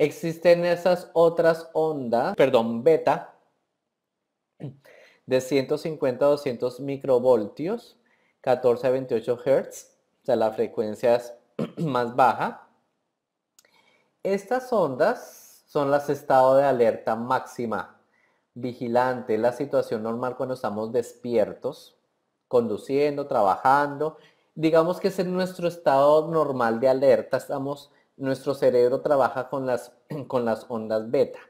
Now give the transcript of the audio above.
Existen esas otras ondas, perdón, beta, de 150 a 200 microvoltios, 14 a 28 Hz, o sea, la frecuencia es más baja. Estas ondas son las estado de alerta máxima, vigilante, la situación normal cuando estamos despiertos, conduciendo, trabajando. Digamos que es en nuestro estado normal de alerta, estamos nuestro cerebro trabaja con las, con las ondas beta.